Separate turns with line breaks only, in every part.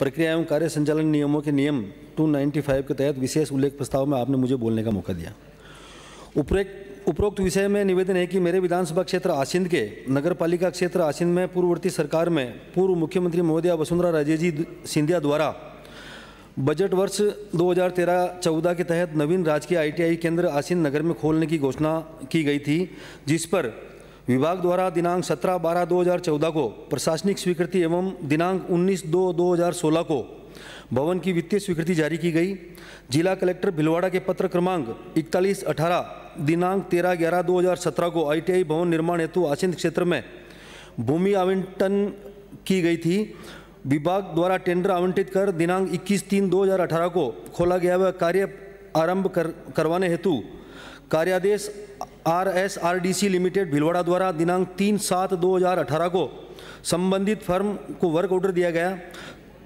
प्रक्रिया एवं कार्य संचालन नियमों के नियम 295 के तहत विशेष उल्लेख प्रस्ताव में आपने मुझे बोलने का मौका दिया उपरोक्त उपरोक्त विषय में निवेदन है कि मेरे विधानसभा क्षेत्र आसिंद के नगर पालिका क्षेत्र आसिंद में पूर्ववर्ती सरकार में पूर्व मुख्यमंत्री महोदया वसुंधरा राजे जी सिंधिया द्वारा बजट वर्ष 2013-14 के तहत नवीन राजकीय आईटीआई केंद्र आसिंद नगर में खोलने की घोषणा की गई थी जिस पर विभाग द्वारा दिनांक 17 बारह 2014 को प्रशासनिक स्वीकृति एवं दिनांक 19 दो 2016 को भवन की वित्तीय स्वीकृति जारी की गई जिला कलेक्टर भिलवाड़ा के पत्र क्रमांक इकतालीस अठारह दिनांक तेरह ग्यारह 2017 को आईटीआई भवन निर्माण हेतु आसिंद क्षेत्र में भूमि आवंटन की गई थी विभाग द्वारा टेंडर आवंटित कर दिनांक 21 तीन 2018 को खोला गया व कार्य आरंभ कर करवाने हेतु कार्यादेश R S R D C limited Bhilwara द्वारा दिनांक तीन सात दो हज़ार अठारह को संबंधित फर्म को वर्क ऑर्डर दिया गया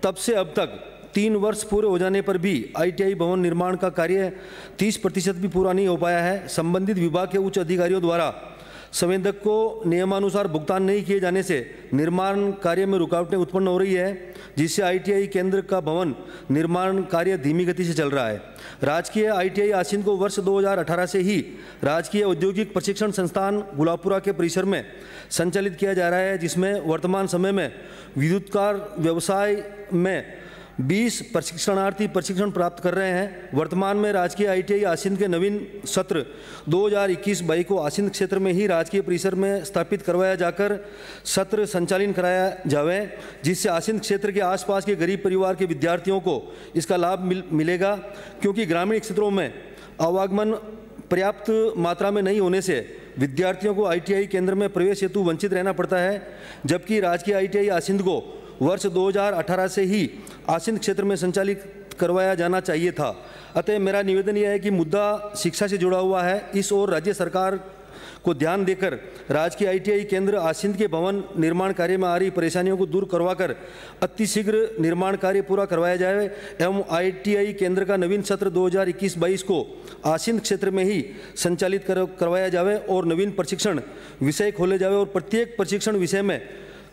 तब से अब तक तीन वर्ष पूरे हो जाने पर भी आईटीआई भवन निर्माण का कार्य 30 प्रतिशत भी पूरा नहीं हो पाया है संबंधित विभाग के उच्च अधिकारियों द्वारा संवेदक को नियमानुसार भुगतान नहीं किए जाने से निर्माण कार्य में रुकावटें उत्पन्न हो रही है जिससे आईटीआई केंद्र का भवन निर्माण कार्य धीमी गति से चल रहा है राजकीय आईटीआई आसिन को वर्ष 2018 से ही राजकीय औद्योगिक प्रशिक्षण संस्थान गुलापुरा के परिसर में संचालित किया जा रहा है जिसमें वर्तमान समय में विद्युतकार व्यवसाय में बीस प्रशिक्षणार्थी प्रशिक्षण प्राप्त कर रहे हैं वर्तमान में राजकीय आईटीआई आसिंद के नवीन सत्र 2021 हजार को आसिंद क्षेत्र में ही राजकीय परिसर में स्थापित करवाया जाकर सत्र संचालन कराया जावे जिससे आसिंद क्षेत्र के आसपास के गरीब परिवार के विद्यार्थियों को इसका लाभ मिल, मिलेगा क्योंकि ग्रामीण क्षेत्रों में आवागमन पर्याप्त मात्रा में नहीं होने से विद्यार्थियों को आई केंद्र में प्रवेश हेतु वंचित रहना पड़ता है जबकि राजकीय आई आसिंद को वर्ष 2018 से ही आसीन क्षेत्र में संचालित करवाया जाना चाहिए था अतः मेरा निवेदन यह है कि मुद्दा शिक्षा से जुड़ा हुआ है इस ओर राज्य सरकार को ध्यान देकर राज्य के आईटीआई केंद्र आसिंद के भवन निर्माण कार्य में आ रही परेशानियों को दूर करवाकर अतिशीघ्र निर्माण कार्य पूरा करवाया जाए एवं आईटीआई केंद्र का नवीन सत्र 2021-22 को आसिंद क्षेत्र में ही संचालित कर, करवाया जाए और नवीन प्रशिक्षण विषय खोले जाए और प्रत्येक प्रशिक्षण विषय में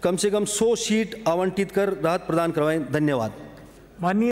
कम से कम 100 सीट आवंटित कर राहत प्रदान करवाएं धन्यवाद माननीय